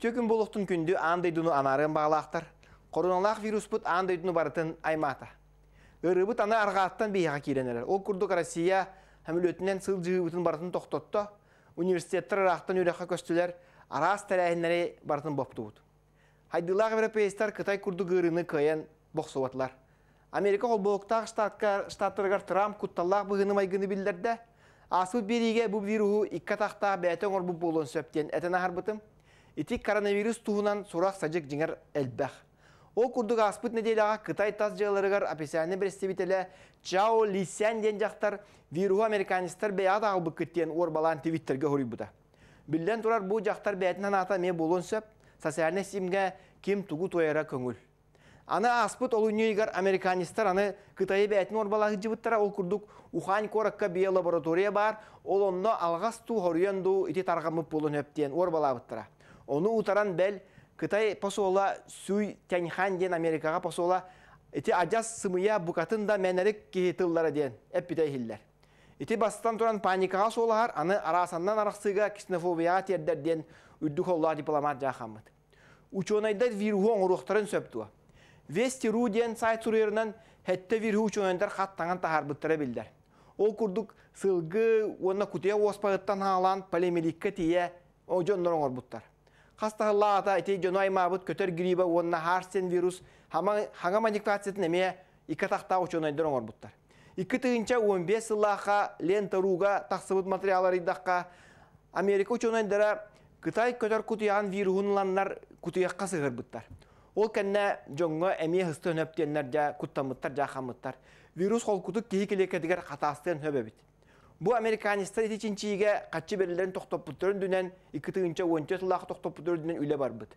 Үтө күн болуқтың күнді андай анарын бағалақтар. Короналық вирус бұт барытын аймата. Үрібіт аны арғаттан бейіға келенелер. Ол күрдік Россия әмілетінен сыл жығыбытын барытын тоқтотты. Университеттер арақтан үйраққа көстілер. Арас тәрәйінлері барытын бопты бұд. Хайдылақ европейстер Қытай күрдік ғырыны көйен боқсуатлар. Америка қолболықтағы штаттырғар Трамп құтталлақ бұғыны майғыны білдерді. Асыл береге бұл вируху тақта бәтен орбып болуын сөптен әтін ағар бұтым. Ити коронавирус туынан сурах сажык жиңер элбэх. О курдуга аспыт неделяга Кытай тас жыларыгар апесяны представителе Чао Лисян ден жақтар виру американистер бәят ағылбы күттен орбалан твиттерге хорибуда. Билден турар бу жақтар бәятнан ата ме болон сөп, ким тугу тояра көңіл. Аны аспыт олу нюйгар американистер аны Кытай бәятін орбалағы жыбыттара ол курдук Ухань коракка лаборатория бар, ол онно алғас ту хорюенду ити тарғамып болон өптен Оны утаран бәл Кытай посола Сүй Тяньхан ден Америкаға посола ити ажас сымыя букатын да мәнәрік кихетыллары ден әппітай хиллер. Ити бастан туран паникаға солаар аны арасандан арақсыға киснофобияға тердер ден үдді қолла дипломат жақамыд. Учонайдар вирухоң ұрықтарын сөптуа. Вести ру ден сайт сұрыйырынан әтті вирху учонайдар қаттанған тахарбыттыра білдер. Ол күрдік сылғы, онна күтея оспағыттан алан тие, оң орбуттар хастахлаата эти жонай маабыт көтөр гриба уонна харсен вирус хаңа манификациятын эме икатахта ученойдор оңорбуттар икки тыынча он бес сыллааха лентаруга тахсыбыт материалар идакка америка ученойдора кытай көтөр кутуяан вирухунланнар кутуякка сыгырбыттар ол кэнне жоңго эме хысты өнөп диеннер жа куттамыттар жа хамыттар вирус холкутук кихи келекедигер хатаастын хөбөбит Бу американистар эти чинчиге качы берилерин токтоппутурун дүнен 2 тыгынча 14 лах токтоппутурун дүнен үле барбыт.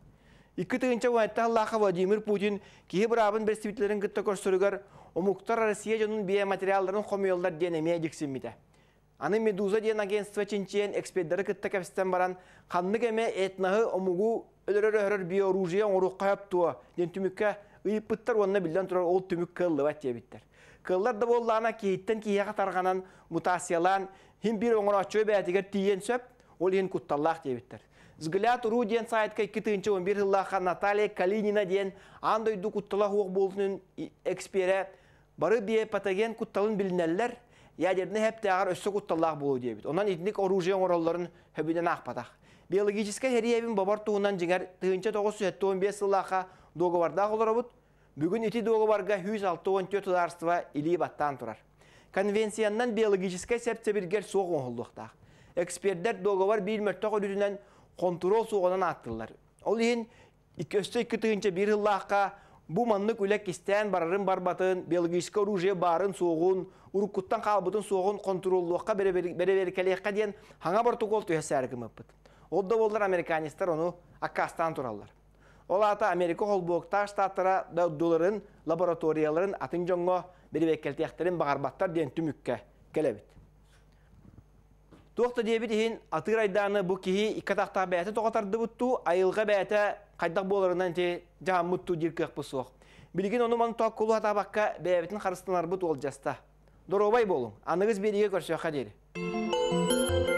2 тыгынча уайтта лаха Владимир Путин кие брабын берсибитлерин гытта көрсөрүгөр омуктар Россия жонун биоматериалдарын хомуйолдар диен эмия диксиммите. Аны Медуза диен агентство чинчиен эксперттары гытта капистен баран ханны кеме этнахы омугу өлөрөр биоружия оруққа яптуа ден түмүккө ыйыппыттар онына білден тұрар ол түмүк кыллыбат біттер. кыллар да ана кейттен кияға тарғанан мутациялан хим бир ашуы бәдігер тиен сөп ол ең күтталлақ диэбиттер взгляд ұру диен сайтка икки тыынчы он бир ыллаха калинина ден андойду кутталах оқ болтунун экспере бары бе патоген ядерный хептеагар өссөк утталлах болу дебит. Онан итник оружие оролларын хөбүден ақпатақ. Биологическа хериябин бабар туынан жиңер тыынча 915 сылаха договорда оларабыт. Бүгін ити договорға 164 дарства или баттан тұрар. Конвенцияннан биологическа септе біргер соғын олдықтақ. Эксперттер договор билмерттақ үлітінен контрол соғынан аттылар. Ол ең 2-2 тыынча 1 жыллаққа Бу манны көлек кестен барарын барбатын, биологическа оружие барын соғын, урукуттан қалбытын соғын контроллуаққа береберкелеққа дейін хаңа барту кол әргім кіміппіт. Одда болдар американистар оны Аккастан туралар. Ол ата Америка қолбуықта штаттара долларын, лабораторияларын атын жоңға беребеккелтеқтерін бағарбаттар дейін түмікке келебіт. Тоқты дебі дейін атыр айданы бұ кихи иккатақтақ бәті тоғатарды бұтту, айылға бәті қайдақ боларынан те жаң мұтту диркақ бұсуақ. Білген оны маңын тоқ қолу атабаққа бәбетін қарыстынар бұт ол жаста. Доробай болың, анығыз береге көрсе қадері.